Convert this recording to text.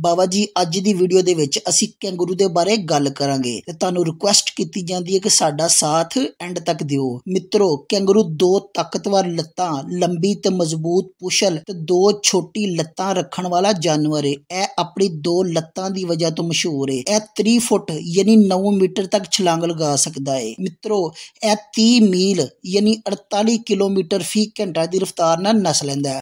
ਬਾਬਾ ਜੀ ਅੱਜ ਦੀ ਵੀਡੀਓ ਦੇ ਵਿੱਚ ਅਸੀਂ ਕੈਂਗਰੂ ਦੇ ਬਾਰੇ ਗੱਲ ਕਰਾਂਗੇ ਤੇ ਤੁਹਾਨੂੰ ਰਿਕੁਐਸਟ ਕੀਤੀ ਜਾਂਦੀ ਹੈ ਕਿ ਸਾਡਾ ਸਾਥ ਐਂਡ ਤੱਕ ਦਿਓ ਮਿੱਤਰੋ ਕੈਂਗਰੂ ਦੋ ਤਾਕਤਵਰ ਲੱਤਾਂ ਲੰਬੀ ਤੇ ਮਜ਼ਬੂਤ ਪੁਸ਼ਲ ਤੇ ਦੋ ਛੋਟੀ ਲੱਤਾਂ ਰੱਖਣ ਵਾਲਾ ਜਾਨਵਰ ਹੈ ਇਹ ਆਪਣੀ ਦੋ ਲੱਤਾਂ ਦੀ ਵਜ੍ਹਾ ਤੋਂ ਮਸ਼ਹੂਰ ਹੈ ਇਹ 3 ਫੁੱਟ ਯਾਨੀ 9 ਮੀਟਰ ਤੱਕ ਛਲਾਂਗ ਲਗਾ ਸਕਦਾ ਹੈ ਮਿੱਤਰੋ ਇਹ 30 ਮੀਲ ਯਾਨੀ 48 ਕਿਲੋਮੀਟਰ ਫੀ ਘੰਟਾ ਦੀ ਰਫ਼ਤਾਰ ਨਾਲ ਨਸ ਲੈਂਦਾ ਹੈ